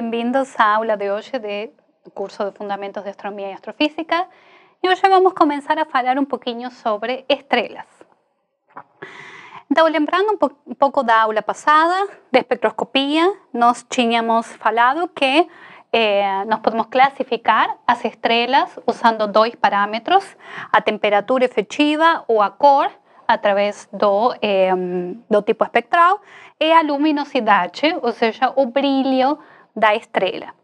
Bienvenidos a la aula de hoy de, curso de Fundamentos de Astronomía y Astrofísica. y hoy vamos a comenzar a hablar un poquito sobre estrellas. Entonces, lembrando un poco de la aula pasada de espectroscopía, nos teníamos falado que eh, nos podemos clasificar las estrellas usando dos parámetros, a temperatura efectiva o a cor, a través eh, tipo espectral, e a luminosidad, o sea, o brillo da estrela.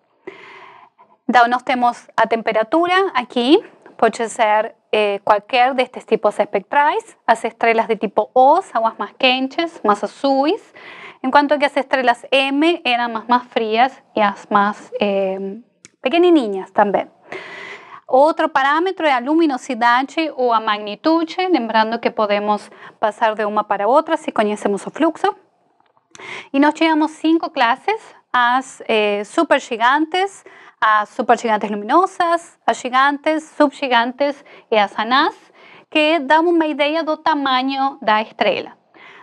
Da nós temos a temperatura aquí puede ser eh, cualquier de estos tipos espectrales las estrellas de tipo O aguas más mais quentes, azules. azuis, cuanto que las estrellas M eran más más frías y las más eh, pequenininhas também. Outro parâmetro é la luminosidade ou lembrando que podemos pasar de una para otra si conocemos el flujo y nos llegamos cinco clases a eh, supergigantes, a supergigantes luminosas, a gigantes, subgigantes y a asanas que dan una idea do tamaño de estrela.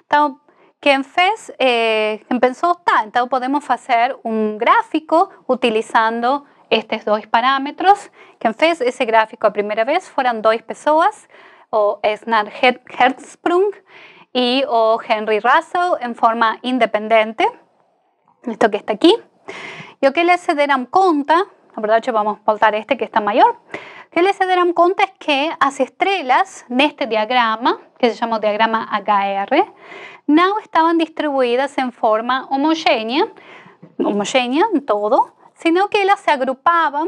Então, Entonces, fez, eh, pensou, podemos hacer un gráfico utilizando estes dois parámetros. Quem fez esse gráfico a primeira vez fueron dos pessoas, o Esnar Hertzsprung y o Henry Russell, en forma independente esto que está aquí. Y que que se la conta, verdad que vamos a faltar este que está mayor, que les se darán cuenta es que estrellas en este diagrama, que se llama diagrama HR, no estaban distribuidas en forma homogénea, homogénea en todo, sino que ellas se agrupaban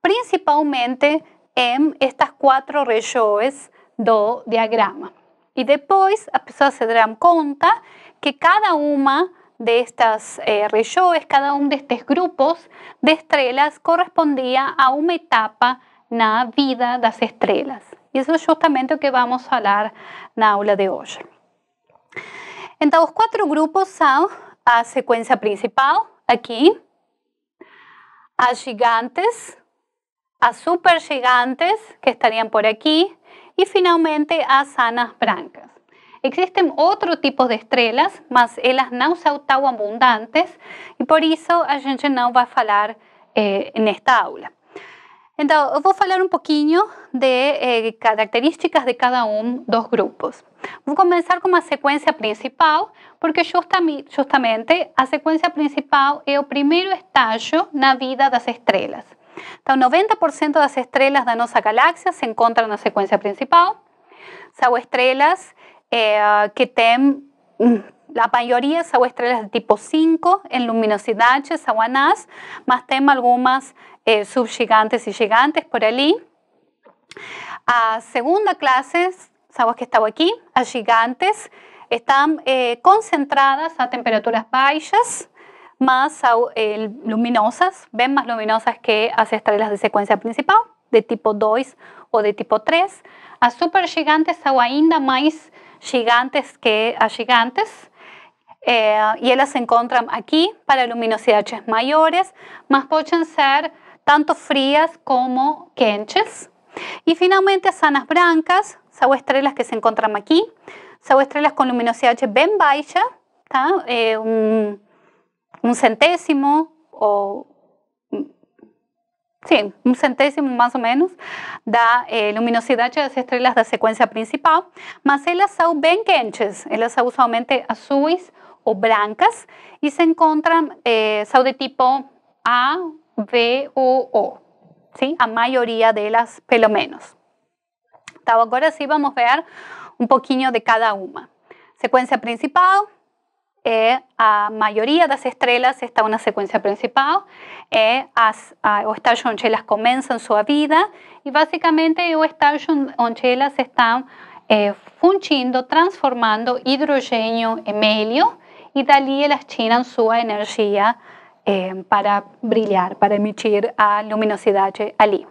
principalmente en estas cuatro regiones do diagrama. Y después, a pesar se darán cuenta que cada una de estas eh, cada uno de estos grupos de estrellas correspondía a una etapa na vida las estrellas. Y eso es justamente lo que vamos a en la aula de hoy. Entonces, los cuatro grupos son a secuencia principal, aquí, a gigantes, super supergigantes, que estarían por aquí, y finalmente a anas brancas. Existen otro tipo de estrellas mas ellas no son tan abundantes y por eso a gente va a falar eh, esta aula. entonces voy a hablar un poquito de eh, características de cada uno de los grupos. voy a comenzar con la secuencia principal, porque justamente, la a principal principal el primer primeiro en la vida das estrelas. Então, 90% de las estrellas de nuestra galaxia se en la secuencia principal. son estrelas eh, que tem mm, la mayoría son estrellas de tipo 5 en luminosidad, h anás, mas tem algunas eh, subgigantes y gigantes por allí A segunda clase sabes que estaba aquí, a gigantes, están eh, concentradas a temperaturas bajas más luminosas, ven más luminosas que las estrellas de secuencia principal, de tipo 2 o de tipo 3. a supergigantes agua ainda gigantes que a gigantes. Eh, y ellas se encuentran aquí para luminosidades mayores, más pueden ser tanto frías como quenches. Y finalmente, sanas blancas, son estrellas que se encuentran aquí, son estrellas con luminosidad bien baja, eh, un, un centésimo o Sí, un centésimo más o menos da eh, de las estrellas de secuencia principal, mas ellas son bien quentes, Ellas son usualmente azules o blancas. Y se encuentran, eh, de tipo A, B o O, sí, a de delas pelo menos. Entonces, ahora sí vamos a ver un poquito de cada una. Secuencia principal, eh, a de las estrelas está una secuencia principal. Eh, as, o estágio onde sua vida y básicamente el o estágio onde elas eh, fundindo, transformando hidrogênio em y e dali elas tiram sua energía eh, para brillar, para emitir a luminosidad ali.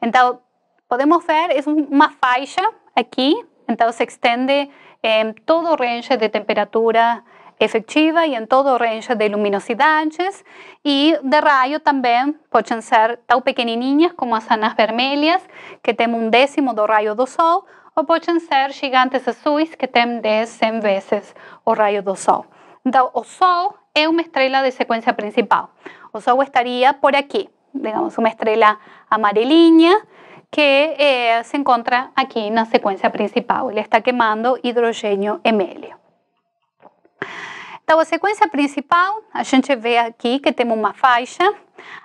Entonces, podemos ver, es una falla aquí, entonces se extiende en eh, todo el range de temperatura efectiva y en todo range de luminosidades y de rayo también pueden ser tan niñas como las anas vermelhas, que tienen un décimo de rayo do Sol, o pueden ser gigantes azules que tienen de 100 veces o rayo do Sol. entonces o Sol es una estrella de secuencia principal. el Sol estaría por aquí digamos, una estrella amarelinha, que eh, se encuentra aquí en la secuencia principal. Le está quemando hidrógeno en medio. Então, a sequência principal, a gente vê aqui que temos uma faixa,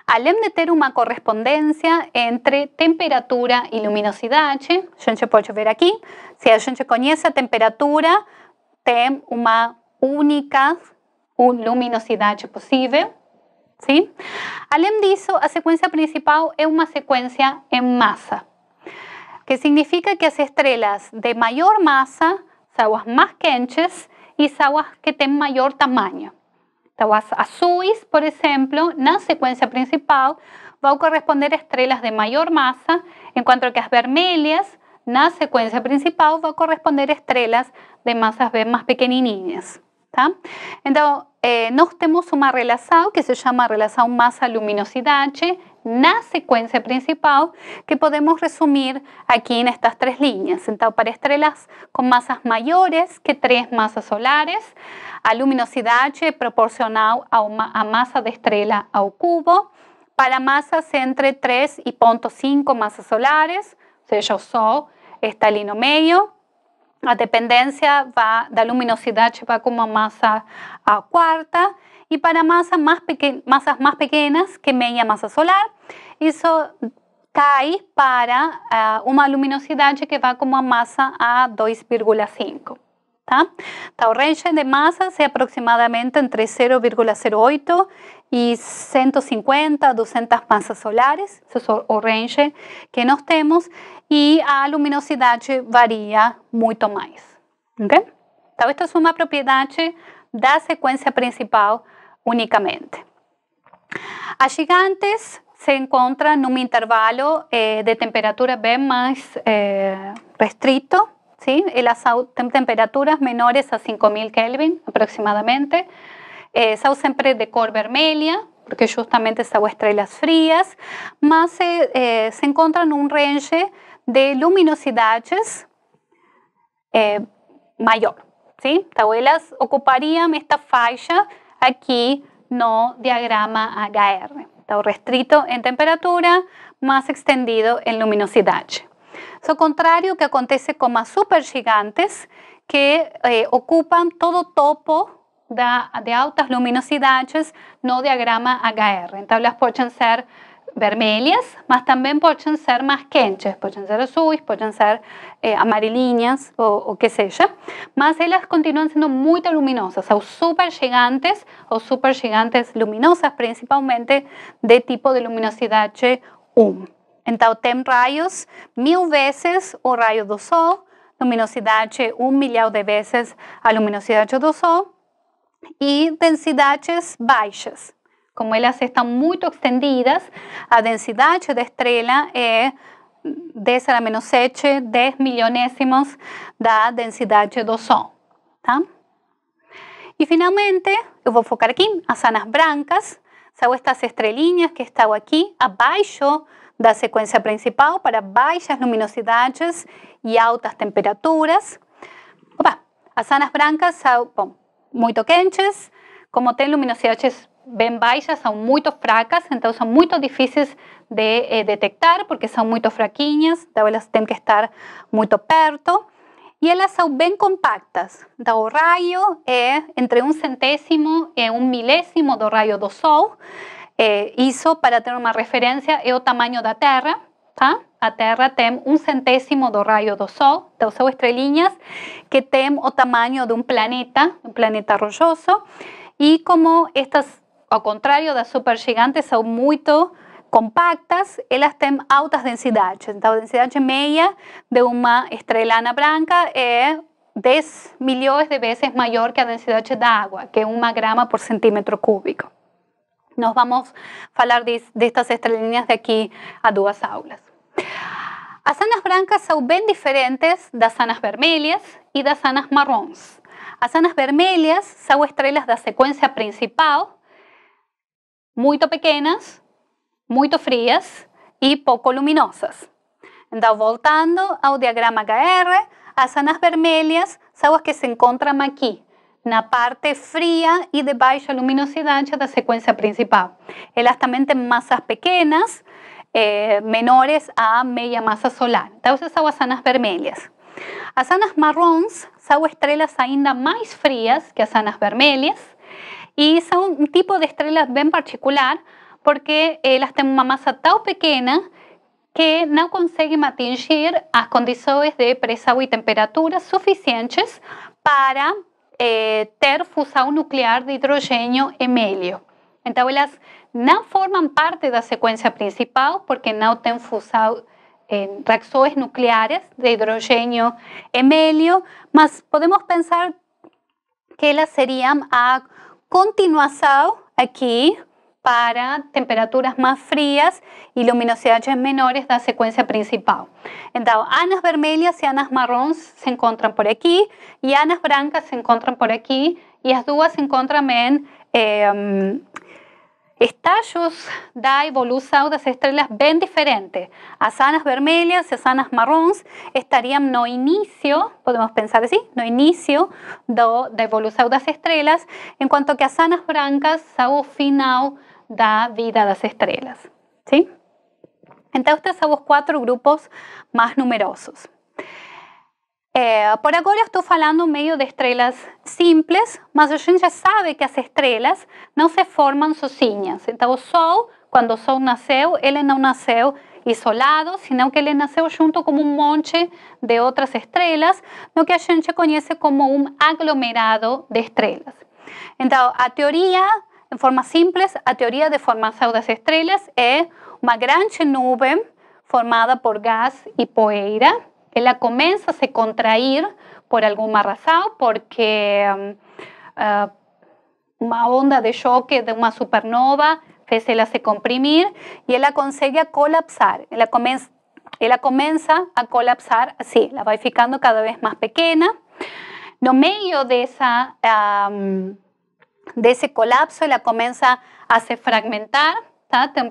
além de ter uma correspondência entre temperatura e luminosidade, a gente pode ver aqui, se a gente conhece a temperatura, tem uma única luminosidade possível, sim? Além disso, a sequência principal é uma sequência em massa, que significa que as estrelas de maior massa são as mais quentes y aguas que tienen mayor tamaño. aguas azuis, por ejemplo, en la secuencia principal, va a corresponder a estrellas de mayor masa, en cuanto que las vermelhas, la secuencia principal, va a corresponder a estrellas de masas más pequeñas. Entonces, eh, nos tenemos una relación que se llama relación masa-luminosidad, la secuencia principal que podemos resumir aquí en estas tres líneas. Sentado para estrellas con masas mayores que tres masas solares, a luminosidad proporcional a, masa a de estrella al cubo, para masas entre 3 y 0.5 masas solares, yo soy o medio. La dependencia va, da luminosidad va como a masa a cuarta y para masas más pequeñas, que pequeñas que media masa solar, eso cae para ah, una luminosidad que va como a masa a 2,5. Tá? de masas es aproximadamente entre 0,08 y 150 200 masas solares, esos es range que nos tenemos, y la luminosidad varía mucho más. Okay? es esta propiedad de la da secuencia principal únicamente. A gigantes se en un intervalo eh, de temperatura bien más eh, restrito, en las temperaturas menores a 5000 Kelvin aproximadamente, eh, siempre de cor vermelha, porque justamente são estrellas frías, más se eh, se un un range de luminosidades eh, mayor. ¿sí? Então, elas ocupariam esta faixa aquí no diagrama HR. está restrito en temperatura, más extendido en luminosidad. eso contrario, que acontece con as supergigantes, que eh, ocupan todo topo de altas luminosidades no diagrama HR. En tablas pueden ser vermelhas, mas también pueden ser más quentes, pueden ser azules, pueden ser eh, o o que sea, mas ellas continúan siendo muy luminosas, o super gigantes, o super gigantes luminosas, principalmente de tipo de luminosidad h 1. En tem rayos mil veces o rayo do Sol, h 1 milhão de veces a luminosidad do Sol, e densidades baixas. Como elas estão muito extendidas, a densidade da estrela é 10 a menos 7, 10 milionésimos da densidade do Sol. Tá? E finalmente, eu vou focar aqui, as anas brancas, são estas estrelinhas que estão aqui abaixo da sequência principal para baixas luminosidades e altas temperaturas. Opa, as anas brancas são, bom, muito quentes, como têm luminosidades bem baixas, são muito fracas, então são muito difíceis de eh, detectar, porque são muito fraquinhas, então elas têm que estar muito perto. E elas são bem compactas, então o raio é entre um centésimo e eh, um milésimo do raio do Sol. isso, para ter uma referência, é o tamanho da Terra. La ¿Ah? A terra tem un centésimo de rayo do Sol, de seu estrelinhas, que tem o tamaño de un planeta, un planeta rochoso, Y como estas, contrario contrário das supergigantes, son muy compactas, elas têm altas densidades. Então, a densidade de una estrelana blanca é 10 millones de veces mayor que la densidad de agua, que es 1 grama por centímetro cúbico. Nos vamos a hablar de, estas estrellas de aquí a dos aulas. Las blancas brancas son bien diferentes las zanas vermelhas y las zanas marrons. Las vermelhas estrellas de la secuencia principal, muy pequeñas, muy frías y poco luminosas. Então, voltando al diagrama HR, asanas vermelhas son las que se aquí, en la parte fría y de baja luminosidad de la secuencia principal. Ellas también tienen masas pequeñas eh, menores a media masa solar. Entonces, son las vermelhas. Asanas marrones marrons son estrelas ainda más frías que asanas vermelhas y son un tipo de estrellas bien particular porque elas eh, tienen una masa tan pequeña que no consiguen atingir las condiciones de presa y temperatura suficientes para eh, tener fusión nuclear de hidrógeno en medio. Entonces, las no forman parte de la secuencia principal, porque no tienen fusado en reacciones nucleares de hidrógeno helio, más podemos pensar que las serían a continuación aquí para temperaturas más frías y luminosidades menores de la secuencia principal. Entonces, anas vermelhas y anas marrones se encuentran por aquí, y anas blancas se encuentran por aquí, y las dos se encuentran en em, Estallos dai volusau das estrellas bien diferentes. asanas vermelhas e sanas anas estarían no inicio, podemos pensar así, no inicio do, da evolução estrellas, en cuanto que asanas anas brancas são final da vida das las estrellas. Entonces, estas são os cuatro grupos más numerosos. Eh, por agora estoy falando medio de estrellas simples, mas a gente sabe que las estrellas no se forman sozinhas. Entonces, el Sol, cuando o Sol nació él isolado, sino que él nasceu junto como un monte de otras estrellas, lo que a gente como un aglomerado de estrellas. Entonces, a teoría, en forma simples, a teoría de de las estrellas es una gran nube formada por gas y poeira la comienza a se contrair por algún razão, porque um, uh, una onda de choque de una supernova fez la se comprimir e ela consegue colapsar. Ela começa, ela a colapsar así, la va ficando cada vez más pequeña. No medio de ese um, ese colapso, la comienza a se fragmentar, tá? tem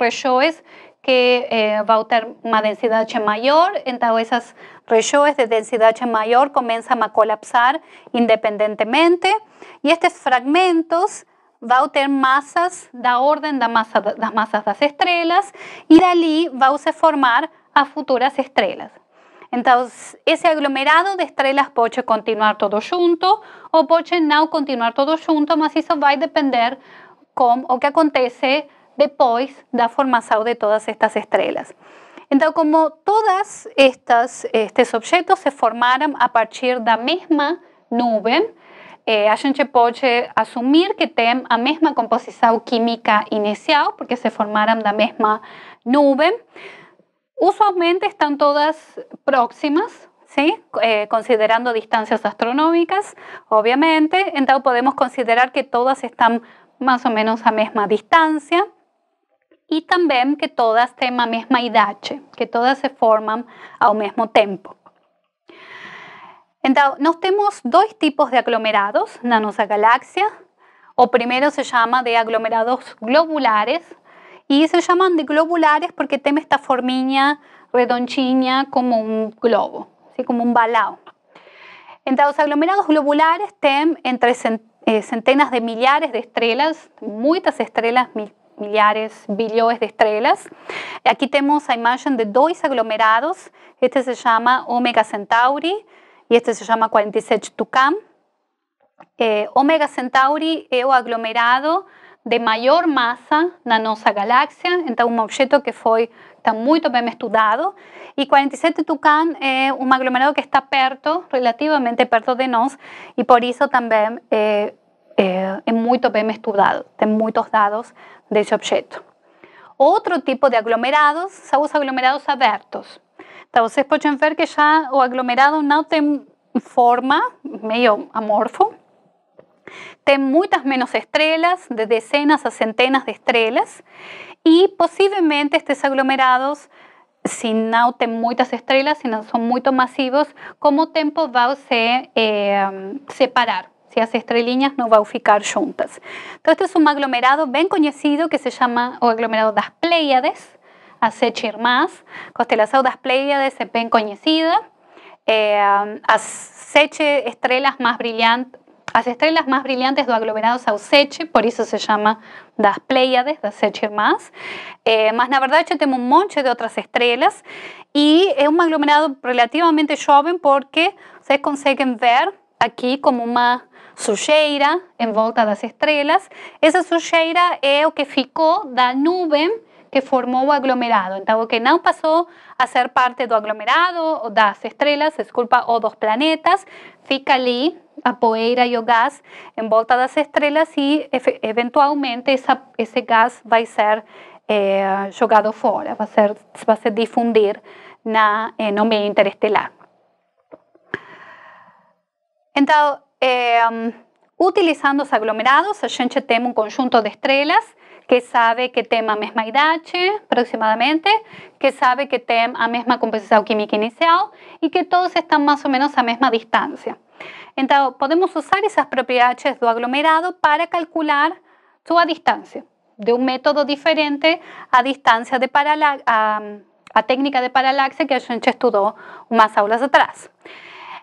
que eh, va a tener una densidad mayor, entonces esas regiones de densidad mayor comienzan a colapsar independientemente y estos fragmentos va a tener masas da orden de masa, masas masas las estrellas y de allí va a formar a futuras estrellas Entonces, ese aglomerado de estrellas puede continuar todo junto o puede no continuar todo junto, mas eso va a depender con lo que acontece de la da formação de todas estas estrellas. Entonces, como todas estas objetos se formaram a partir da mesma nuvem, eh, a gente pode assumir que tienen a misma composición química inicial, porque se formaram la misma nube. Usualmente están todas próximas, eh, considerando distancias astronómicas, obviamente. Entonces podemos considerar que todas están más o menos a misma distancia. Y también que todas tienen la misma edad, que todas se forman un mismo tiempo. Entonces, nos tenemos dos tipos de aglomerados en nuestra galaxia. O primero se llama de aglomerados globulares Y se llaman de globulares porque tienen esta forminha redonchiña como un globo, así como un balao Entonces, los aglomerados globulares tienen entre eh, centenas de millares de estrellas, muchas estrellas mil millares billones de estrellas. Aquí tenemos a imagen de dos aglomerados. Este se llama Omega Centauri y este se llama 47 Tucán. Eh, Omega Centauri es un aglomerado de mayor masa en galaxia, galaxia, un un objeto que fue está muy bem estudiado y 47 Tucán es un aglomerado que está perto, relativamente perto de nós, y por eso también eh, eh, es muy é estudiado, bem estudado, tem de ese objeto. Otro tipo de aglomerados son los aglomerados abiertos. Entonces, pueden ver que ya el aglomerado no tiene forma, medio amorfo. tiene muchas menos estrellas, de decenas a centenas de estrellas y posiblemente estos aglomerados, si no tienen muchas estrellas, si no son muy masivos, como tiempo va a eh, separar las estrellas no va a ficar juntas. entonces este es un aglomerado bien conocido que se llama o aglomerado das Pleiades, hace más saudas, constelación das Pleiades es eh, estrellas conocida brillantes las estrellas estrellas más brillantes, más brillantes do aglomerado aceche. por eso se llama das Pleiades, das aceche irmãs. Eh, más mas na que tenemos un monte de otras estrellas y es un aglomerado relativamente joven porque se consiguen ver aquí como una sujeira em volta das estrelas. Essa sujeira é o que ficou da nuvem que formou o aglomerado. Então, o que não passou a ser parte do aglomerado, ou das estrelas, desculpa, ou dos planetas, fica ali a poeira e o gás em volta das estrelas e, eventualmente, essa, esse gás vai ser é, jogado fora, vai, ser, vai se difundir na, no meio interestelar. Então, Em, utilizando los aglomerados, a un conjunto de estrellas que sabe que tema a misma idade, aproximadamente, que sabe que tem a misma composición química inicial y que todos están más o menos a misma distancia. Entonces podemos usar esas propiedades del aglomerado para calcular su distancia, de un método diferente a distancia de paralaxe, a, técnica de paralaxe que a estudió unas aulas atrás.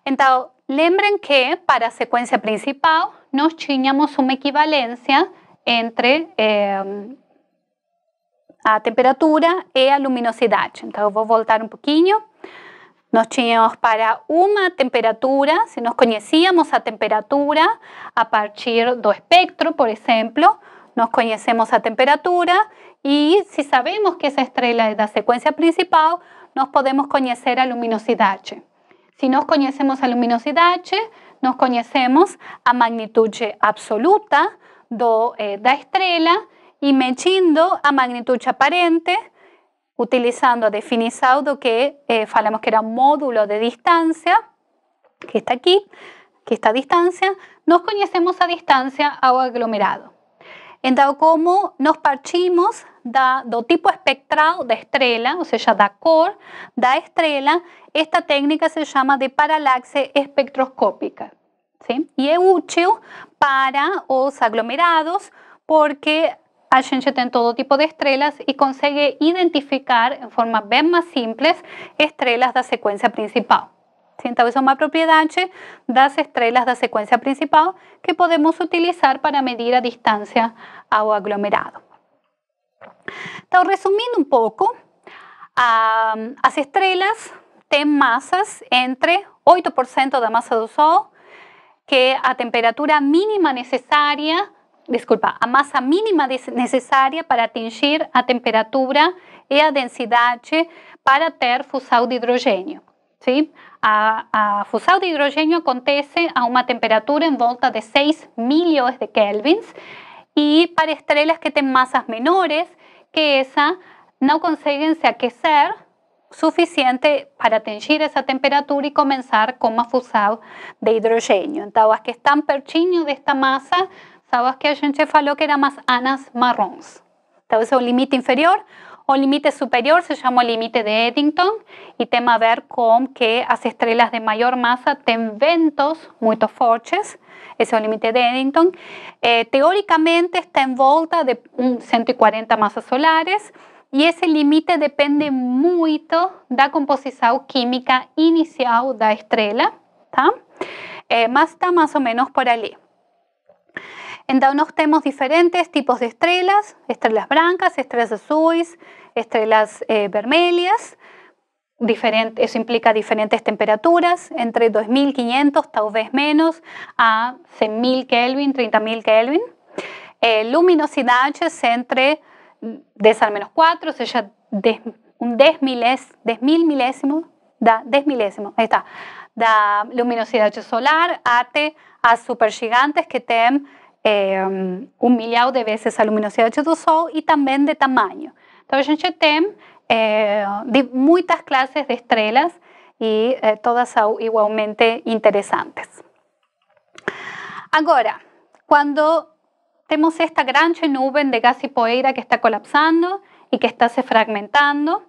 Entonces Lembren que para secuencia principal nos tínhamos una equivalencia entre eh, a temperatura e a luminosidad. Entonces voy a voltar un poquito Nos tínhamos para una temperatura, si nos conocíamos a temperatura a partir do espectro, por ejemplo, nos conocemos a temperatura y si sabemos que esa estrella es la secuencia principal, nos podemos conocer a luminosidad si nos conocemos a luminosidad H, nos conocemos a magnitud absoluta de eh, la estrella y y mechindo a magnitud aparente, utilizando a definizado que eh, falamos que era módulo de distancia, que está aquí, que está a distancia, nos conocemos a distancia a aglomerado. Entonces, como nos partimos da, do tipo espectral de estrela, o sea, da cor da estrella, esta técnica se llama de paralaxe espectroscópica. Y Y útil para los aglomerados porque a gente todo tipo de estrellas y consigue identificar en forma bem más simples estrelas da secuencia principal. vez una é uma propriedade das estrelas da secuencia principal que podemos utilizar para medir a distancia ao aglomerado. Então, resumindo um pouco, ah, as estrelas têm massas entre 8% da massa do Sol, que é a temperatura mínima necessária, desculpa, a massa mínima necessária para atingir a temperatura e a densidade para ter fusão de hidrogênio. Sim? A, a, fusão de hidrogênio acontece a uma temperatura em volta de 6 milhões de kelvins e para estrelas que têm massas menores, que esa no consiguen se aquecer suficiente para atingir esa temperatura y comenzar con más fusado de hidrógeno. Entonces, que están perchino de esta masa, sabes que a gente falou que era más anas marrones. Entonces, un límite inferior límite superior se llama límite de Eddington y tema a ver con que las estrellas de mayor masa tienen ventos muy fortes, ese es el límite de Eddington. Eh, teóricamente está en volta de 140 masas solares y ese límite depende mucho de la composición química inicial de la estrella, Eh, está más o menos por allí tenemos diferentes tipos de estrellas, estrellas blancas, estrellas azules, estrellas eh, vermelhas, eso implica diferentes temperaturas, entre 2500, tal vez menos, a 100.000 Kelvin, 30.000 Kelvin. Eh, es entre 10 mm, al menos 4, o sea, un 10 mil milésimo, da 10 milésimo, está, da luminosidad solar a supergigantes que tienen... Em, un millón de veces la luminosidad del Sol y también de tamaño entonces a gente tem eh, de muchas clases de estrellas y eh, todas son igualmente interesantes ahora cuando tenemos esta gran nube de gas y poeira que está colapsando y que está se fragmentando,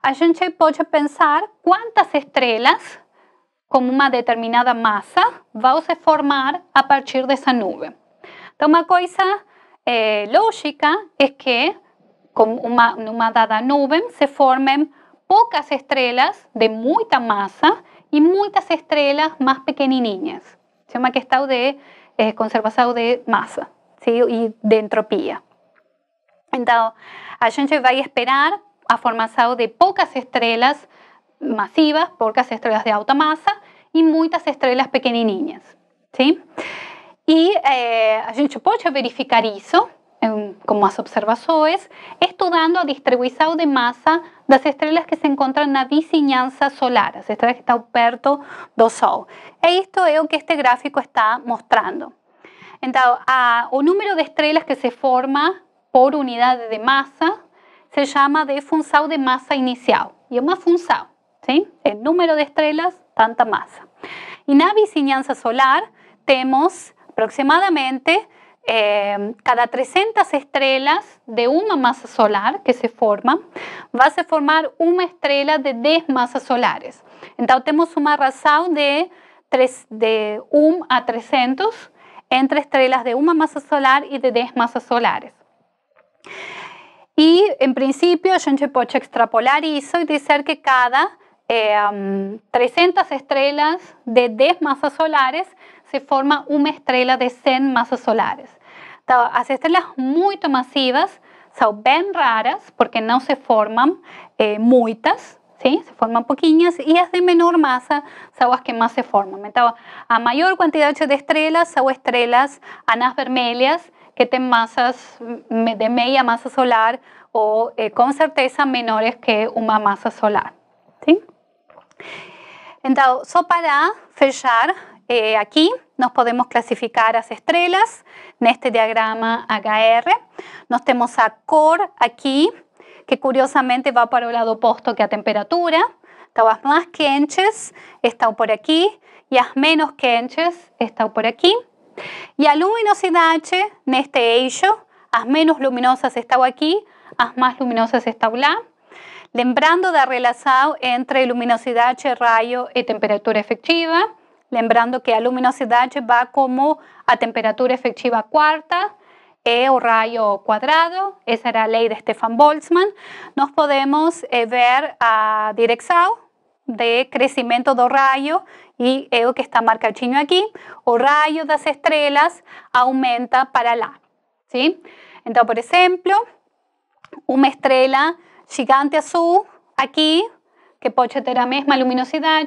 a gente pensar cuántas estrellas con una determinada masa a se formar a partir de esa nube entonces, coisa eh, lógica es que con una dada nube se formen pocas estrellas de muita y y muchas estrellas más pequenininhas. llama que estado de eh, conservação de masa y e de entropía Entonces, a gente a esperar a formación de pocas estrellas masivas, pocas estrellas de alta masa y muchas estrellas pequenininhas. ¿sí? Y eh, a gente pode verificar isso como as observações, estudando a distribuição de massa das estrelas que se en na vizinhança solar, las estrellas que están perto do Sol. E esto es é o que este gráfico está mostrando. Então, a, o número de estrellas que se forma por unidade de masa se llama de função de masa inicial. Y es uma função, El número de estrellas, tanta massa. en la vizinhança solar temos aproximadamente eh, cada 300 estrellas de una masa solar que se forman, va a formar una estrella de 10 masas solares. Entonces tenemos una razón de, de 1 a 300 entre estrellas de una masa solar y de 10 masas solares. Y en principio a gente extrapolar y decir que cada 300 em, estrellas de 10 masas solares, se forma una estrella de 100 masas solares. las estrellas muy masivas son bien raras, porque no se forman eh, muchas, se forman poquitas y las de menor masa son las que más se forman a mayor cantidad de estrellas son estrellas anas vermelhas, que tienen masas mm, de media masa solar o eh, con certeza, menores que una masa solar. Entonces, para fechar, eh, aquí nos podemos clasificar las estrellas en este diagrama HR. Nos tenemos a cor aquí, que curiosamente va para el lado opuesto que a temperatura. Las más que enches, por aquí y las menos enches, están por aquí. Y a luminosidad en este eixo, las menos luminosas están aquí, las más luminosas están lá lembrando la relación entre luminosidade, rayo e temperatura efectiva. Lembrando que a luminosidad va como a temperatura efectiva cuarta e o rayo cuadrado, esa era la ley de Stefan Boltzmann. nos podemos eh, ver a dirección de crecimiento do rayo e lo o que está marcadinho aqui. O de das estrelas aumenta para la, Entonces, por ejemplo, una estrella gigante azul aquí, que tener misma misma luminosidad,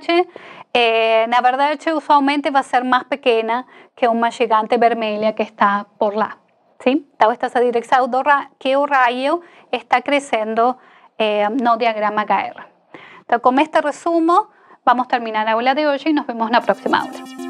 En la verdad que usualmente a ser más pequeña que una gigante vermelha que está por la. ¿sí? es estás a direção que el rayo está creciendo en no diagrama HR. Entonces, con este resumo, vamos a terminar la aula de hoy y nos vemos en la próxima aula.